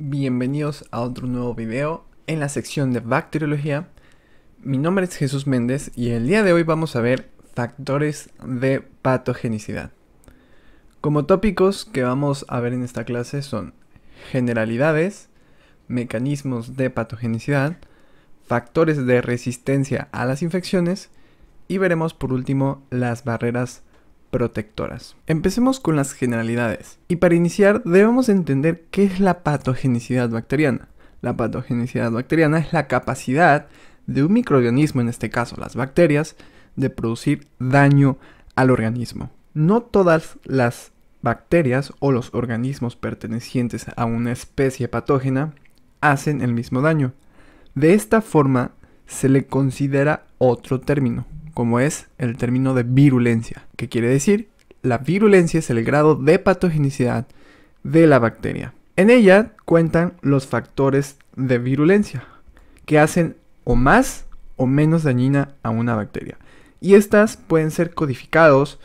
Bienvenidos a otro nuevo video en la sección de bacteriología. Mi nombre es Jesús Méndez y el día de hoy vamos a ver factores de patogenicidad. Como tópicos que vamos a ver en esta clase son generalidades, mecanismos de patogenicidad, factores de resistencia a las infecciones y veremos por último las barreras protectoras. Empecemos con las generalidades. Y para iniciar debemos entender qué es la patogenicidad bacteriana. La patogenicidad bacteriana es la capacidad de un microorganismo, en este caso las bacterias, de producir daño al organismo. No todas las bacterias o los organismos pertenecientes a una especie patógena hacen el mismo daño. De esta forma se le considera otro término, como es el término de virulencia, que quiere decir la virulencia es el grado de patogenicidad de la bacteria. En ella cuentan los factores de virulencia que hacen o más o menos dañina a una bacteria. Y estas pueden ser codificados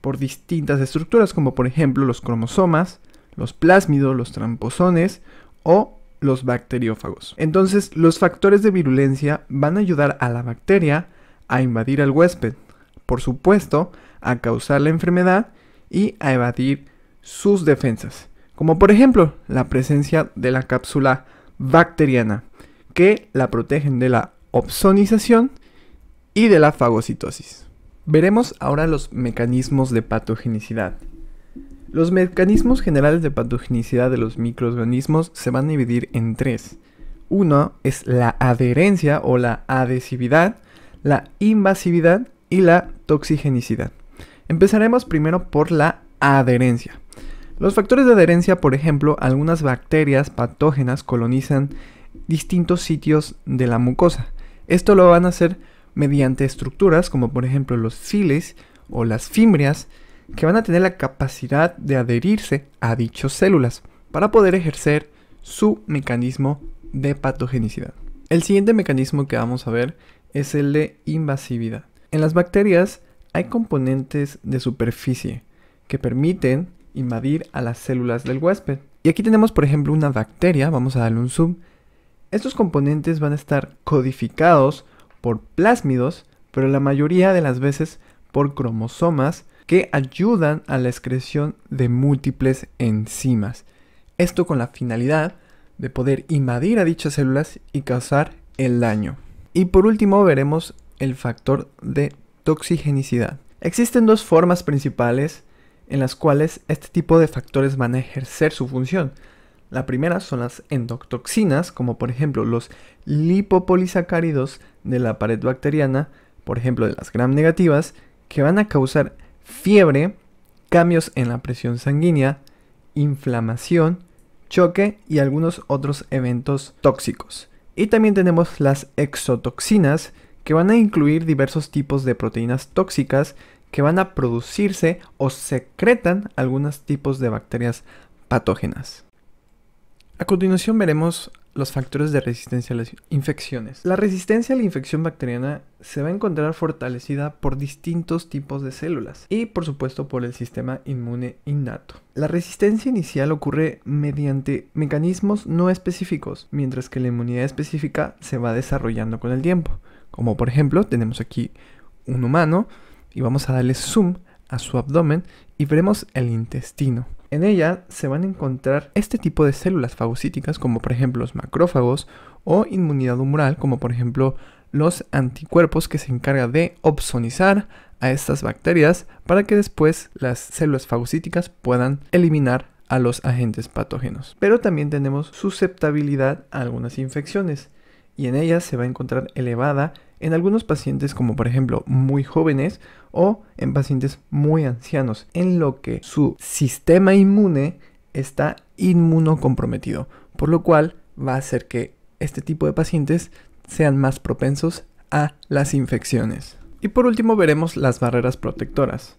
por distintas estructuras como por ejemplo los cromosomas, los plásmidos, los tramposones o los bacteriófagos. Entonces los factores de virulencia van a ayudar a la bacteria a invadir al huésped, por supuesto, a causar la enfermedad y a evadir sus defensas, como por ejemplo la presencia de la cápsula bacteriana, que la protegen de la opsonización y de la fagocitosis. Veremos ahora los mecanismos de patogenicidad. Los mecanismos generales de patogenicidad de los microorganismos se van a dividir en tres. Uno es la adherencia o la adhesividad, la invasividad y la toxigenicidad. Empezaremos primero por la adherencia. Los factores de adherencia, por ejemplo, algunas bacterias patógenas colonizan distintos sitios de la mucosa. Esto lo van a hacer mediante estructuras como por ejemplo los files o las fimbrias que van a tener la capacidad de adherirse a dichas células para poder ejercer su mecanismo de patogenicidad. El siguiente mecanismo que vamos a ver es el de invasividad. En las bacterias hay componentes de superficie que permiten invadir a las células del huésped. Y aquí tenemos por ejemplo una bacteria, vamos a darle un zoom. Estos componentes van a estar codificados por plásmidos, pero la mayoría de las veces por cromosomas que ayudan a la excreción de múltiples enzimas. Esto con la finalidad de poder invadir a dichas células y causar el daño. Y por último veremos el factor de toxigenicidad. Existen dos formas principales en las cuales este tipo de factores van a ejercer su función. La primera son las endotoxinas, como por ejemplo los lipopolisacáridos de la pared bacteriana, por ejemplo de las gram negativas, que van a causar fiebre, cambios en la presión sanguínea, inflamación, choque y algunos otros eventos tóxicos. Y también tenemos las exotoxinas, que van a incluir diversos tipos de proteínas tóxicas que van a producirse o secretan algunos tipos de bacterias patógenas. A continuación veremos los factores de resistencia a las infecciones. La resistencia a la infección bacteriana se va a encontrar fortalecida por distintos tipos de células y por supuesto por el sistema inmune innato. La resistencia inicial ocurre mediante mecanismos no específicos, mientras que la inmunidad específica se va desarrollando con el tiempo. Como por ejemplo tenemos aquí un humano y vamos a darle zoom a su abdomen y veremos el intestino. En ella se van a encontrar este tipo de células fagocíticas como por ejemplo los macrófagos o inmunidad humoral como por ejemplo los anticuerpos que se encarga de opsonizar a estas bacterias para que después las células fagocíticas puedan eliminar a los agentes patógenos. Pero también tenemos susceptibilidad a algunas infecciones y en ella se va a encontrar elevada en algunos pacientes como por ejemplo muy jóvenes o en pacientes muy ancianos, en lo que su sistema inmune está inmunocomprometido, por lo cual va a hacer que este tipo de pacientes sean más propensos a las infecciones. Y por último veremos las barreras protectoras.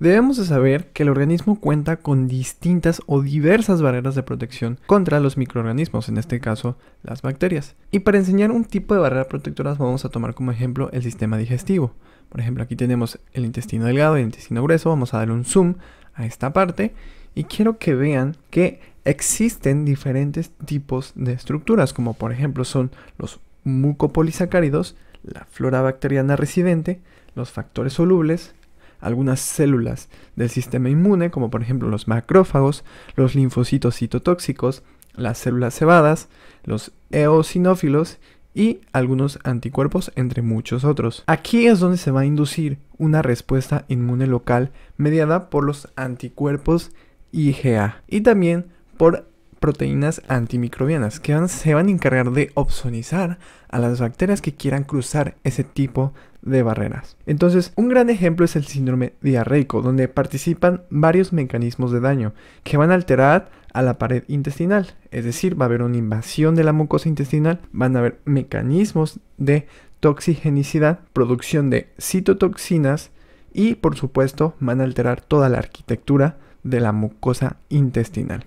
Debemos de saber que el organismo cuenta con distintas o diversas barreras de protección contra los microorganismos, en este caso las bacterias. Y para enseñar un tipo de barrera protectora vamos a tomar como ejemplo el sistema digestivo. Por ejemplo, aquí tenemos el intestino delgado y el intestino grueso, vamos a dar un zoom a esta parte y quiero que vean que existen diferentes tipos de estructuras, como por ejemplo son los mucopolisacáridos, la flora bacteriana residente, los factores solubles, algunas células del sistema inmune, como por ejemplo los macrófagos, los linfocitos citotóxicos, las células cebadas, los eosinófilos y algunos anticuerpos, entre muchos otros. Aquí es donde se va a inducir una respuesta inmune local mediada por los anticuerpos IgA y también por proteínas antimicrobianas que se van a encargar de opsonizar a las bacterias que quieran cruzar ese tipo de barreras. Entonces, un gran ejemplo es el síndrome diarreico, donde participan varios mecanismos de daño que van a alterar a la pared intestinal, es decir, va a haber una invasión de la mucosa intestinal, van a haber mecanismos de toxigenicidad, producción de citotoxinas y, por supuesto, van a alterar toda la arquitectura de la mucosa intestinal.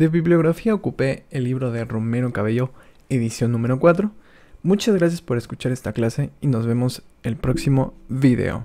De bibliografía ocupé el libro de Romero Cabello, edición número 4. Muchas gracias por escuchar esta clase y nos vemos el próximo video.